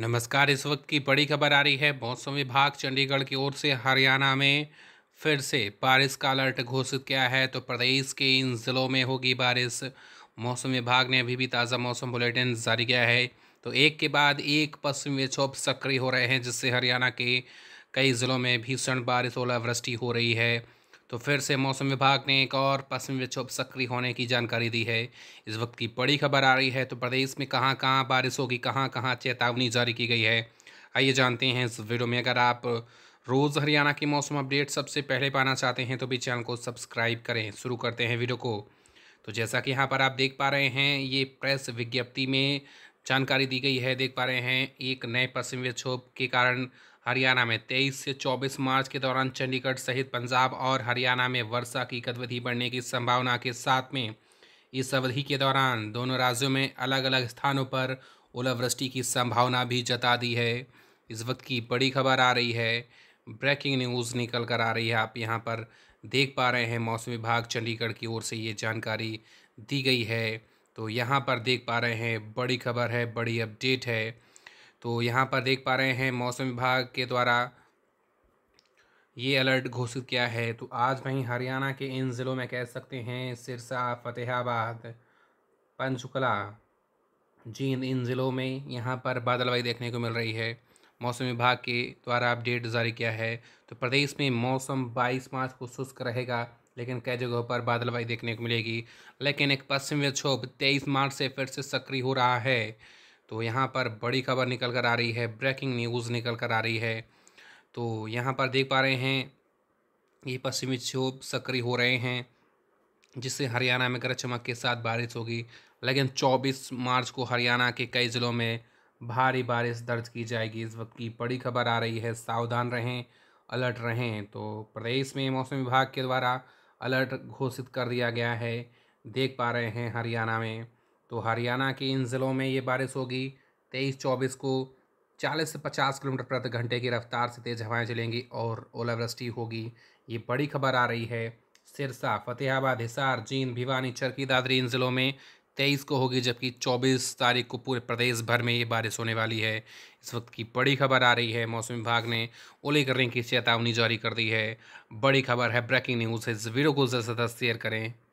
नमस्कार इस वक्त की बड़ी खबर आ रही है मौसम विभाग चंडीगढ़ की ओर से हरियाणा में फिर से बारिश का अलर्ट घोषित किया है तो प्रदेश के इन ज़िलों में होगी बारिश मौसम विभाग ने अभी भी ताज़ा मौसम बुलेटिन जारी किया है तो एक के बाद एक पश्चिमी विक्षोभ सक्रिय हो रहे हैं जिससे हरियाणा के कई ज़िलों में भीषण बारिश ओलावृष्टि हो रही है तो फिर से मौसम विभाग ने एक और पश्चिमी विक्षोभ सक्रिय होने की जानकारी दी है इस वक्त की बड़ी खबर आ रही है तो प्रदेश में कहाँ कहाँ बारिश होगी कहाँ कहाँ चेतावनी जारी की गई है आइए जानते हैं इस वीडियो में अगर आप रोज़ हरियाणा की मौसम अपडेट सबसे पहले पाना चाहते हैं तो भी चैनल को सब्सक्राइब करें शुरू करते हैं वीडियो को तो जैसा कि यहाँ पर आप देख पा रहे हैं ये प्रेस विज्ञप्ति में जानकारी दी गई है देख पा रहे हैं एक नए पश्चिमी विक्षोभ के कारण हरियाणा में 23 से 24 मार्च के दौरान चंडीगढ़ सहित पंजाब और हरियाणा में वर्षा की गतिविधि बढ़ने की संभावना के साथ में इस अवधि के दौरान दोनों राज्यों में अलग अलग स्थानों पर ओलावृष्टि की संभावना भी जता दी है इस वक्त की बड़ी खबर आ रही है ब्रेकिंग न्यूज़ निकल कर आ रही है आप यहाँ पर देख पा रहे हैं मौसम विभाग चंडीगढ़ की ओर से ये जानकारी दी गई है तो यहाँ पर देख पा रहे हैं बड़ी खबर है बड़ी अपडेट है तो यहाँ पर देख पा रहे हैं मौसम विभाग के द्वारा ये अलर्ट घोषित किया है तो आज वहीं हरियाणा के इन ज़िलों में कह सकते हैं सिरसा फतेहाबाद पंचकुला जी इन ज़िलों में यहाँ पर बादलवाई देखने को मिल रही है मौसम विभाग के द्वारा अपडेट जारी किया है तो प्रदेश में मौसम 22 मार्च को शुष्क रहेगा लेकिन कई जगहों पर बादलवाई देखने को मिलेगी लेकिन एक पश्चिमी विक्षोभ 23 मार्च से फिर से सक्रिय हो रहा है तो यहाँ पर बड़ी खबर निकल कर आ रही है ब्रेकिंग न्यूज़ निकल कर आ रही है तो यहाँ पर देख पा रहे हैं ये पश्चिमी क्षोभ सक्रिय हो रहे हैं जिससे हरियाणा में गरज चमक के साथ बारिश होगी लेकिन 24 मार्च को हरियाणा के कई ज़िलों में भारी बारिश दर्ज की जाएगी इस वक्त की बड़ी खबर आ रही है सावधान रहें अलर्ट रहें तो प्रदेश में मौसम विभाग के द्वारा अलर्ट घोषित कर दिया गया है देख पा रहे हैं हरियाणा में तो हरियाणा के इन ज़िलों में ये बारिश होगी तेईस चौबीस को चालीस से पचास किलोमीटर प्रति घंटे की रफ्तार से तेज़ हवाएं चलेंगी और ओलावृष्टि होगी ये बड़ी खबर आ रही है सिरसा फतेहाबाद हिसार जींद भिवानी चरकी दादरी इन ज़िलों में तेईस को होगी जबकि चौबीस तारीख को पूरे प्रदेश भर में ये बारिश होने वाली है इस वक्त की बड़ी खबर आ रही है मौसम विभाग ने ओले करने की चेतावनी जारी कर दी है बड़ी खबर है ब्रेकिंग न्यूज़ इस वीडियो को ज़्यादा से ज़्यादा शेयर करें